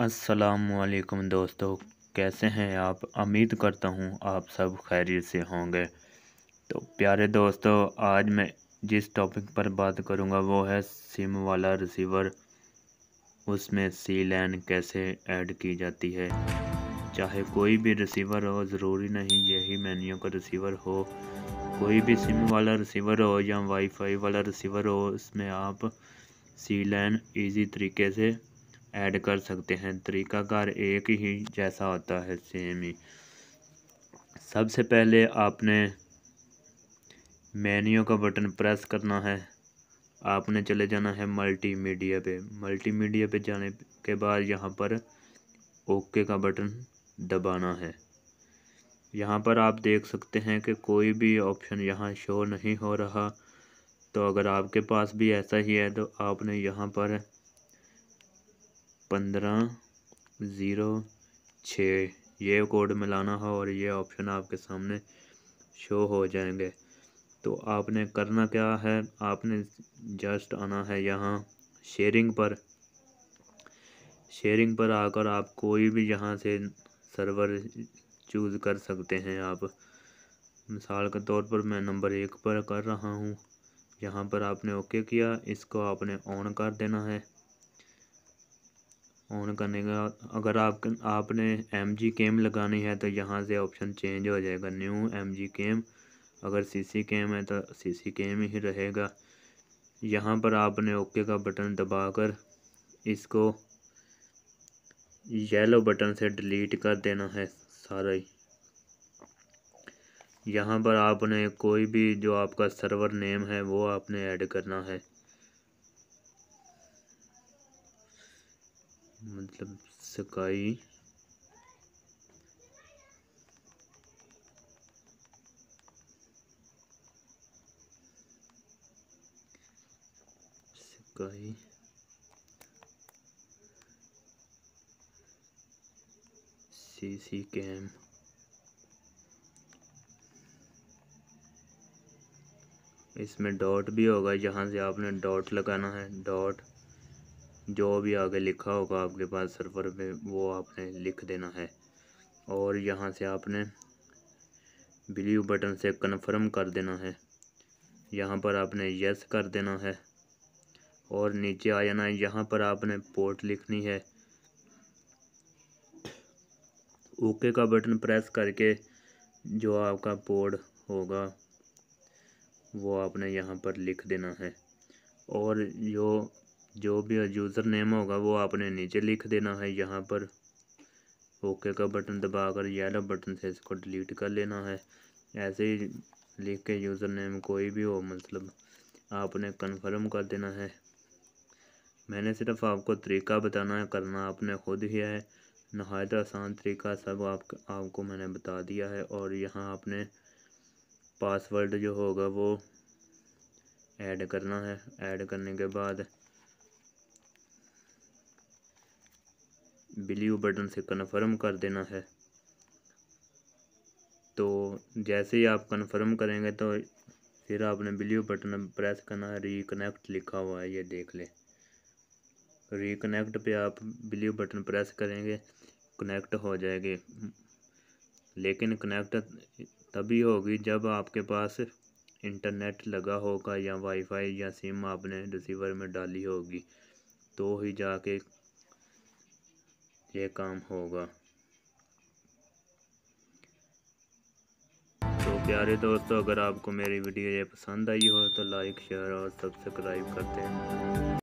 असलकम दोस्तों कैसे हैं आप उम्मीद करता हूं आप सब खैरियत से होंगे तो प्यारे दोस्तों आज मैं जिस टॉपिक पर बात करूंगा वो है सिम वाला रिसीवर उसमें सी लैन कैसे ऐड की जाती है चाहे कोई भी रिसीवर हो ज़रूरी नहीं यही मैन्यू का रिसीवर हो कोई भी सिम वाला रिसीवर हो या वाईफाई वाला रिसीवर हो उसमें आप सी लैन ईजी तरीके से ऐड कर सकते हैं तरीकाकार एक ही जैसा होता है सेम ही सबसे पहले आपने मेन्यू का बटन प्रेस करना है आपने चले जाना है मल्टीमीडिया पे मल्टीमीडिया पे जाने के बाद यहाँ पर ओके का बटन दबाना है यहाँ पर आप देख सकते हैं कि कोई भी ऑप्शन यहाँ शो नहीं हो रहा तो अगर आपके पास भी ऐसा ही है तो आपने यहाँ पर पंद्रह ज़ीरो छः ये कोड मिलाना हो और ये ऑप्शन आपके सामने शो हो जाएंगे तो आपने करना क्या है आपने जस्ट आना है यहाँ शेयरिंग पर शेयरिंग पर आकर आप कोई भी यहाँ से सर्वर चूज़ कर सकते हैं आप मिसाल के तौर पर मैं नंबर एक पर कर रहा हूँ यहाँ पर आपने ओके किया इसको आपने ऑन कर देना है ऑन करने का अगर आप आपने एम जी केम लगानी है तो यहाँ से ऑप्शन चेंज हो जाएगा न्यू एम जी केम अगर सी सी कैम है तो सी सी केम ही रहेगा यहाँ पर आपने ओके का बटन दबाकर इसको येलो बटन से डिलीट कर देना है सारा ही यहाँ पर आपने कोई भी जो आपका सर्वर नेम है वो आपने ऐड करना है मतलब सकाई सकाई सी कैम इसमें डॉट भी होगा जहाँ से आपने डॉट लगाना है डॉट जो भी आगे लिखा होगा आपके पास सर्वर में वो आपने लिख देना है और यहाँ से आपने ब्लू बटन से कन्फर्म कर देना है यहाँ पर आपने यस कर देना है और नीचे आ जाना है यहाँ पर आपने पोर्ट लिखनी है ओके का बटन प्रेस करके जो आपका पोर्ट होगा वो आपने यहाँ पर लिख देना है और जो जो भी यूज़र नेम होगा वो आपने नीचे लिख देना है यहाँ पर ओके का बटन दबाकर येलो बटन से इसको डिलीट कर लेना है ऐसे ही लिख के यूज़र नेम कोई भी हो मतलब आपने कंफर्म कर देना है मैंने सिर्फ आपको तरीका बताना है करना आपने खुद ही है नहायत आसान तरीका सब आप आपको मैंने बता दिया है और यहाँ आपने पासवर्ड जो होगा वो ऐड करना है ऐड करने के बाद ब्ल्यू बटन से कन्फर्म कर देना है तो जैसे ही आप कन्फर्म करेंगे तो फिर आपने ब्ल्यू बटन प्रेस करना है रिकनेक्ट लिखा हुआ है ये देख लें रिकनेक्ट पे आप ब्ल्यू बटन प्रेस करेंगे कनेक्ट हो जाएगी लेकिन कनेक्ट तभी होगी जब आपके पास इंटरनेट लगा होगा या वाईफाई या सिम आपने रिसीवर में डाली होगी तो ही जाके ये काम होगा तो प्यारे दोस्तों अगर आपको मेरी वीडियो ये पसंद आई हो तो लाइक शेयर और सब्सक्राइब करते हैं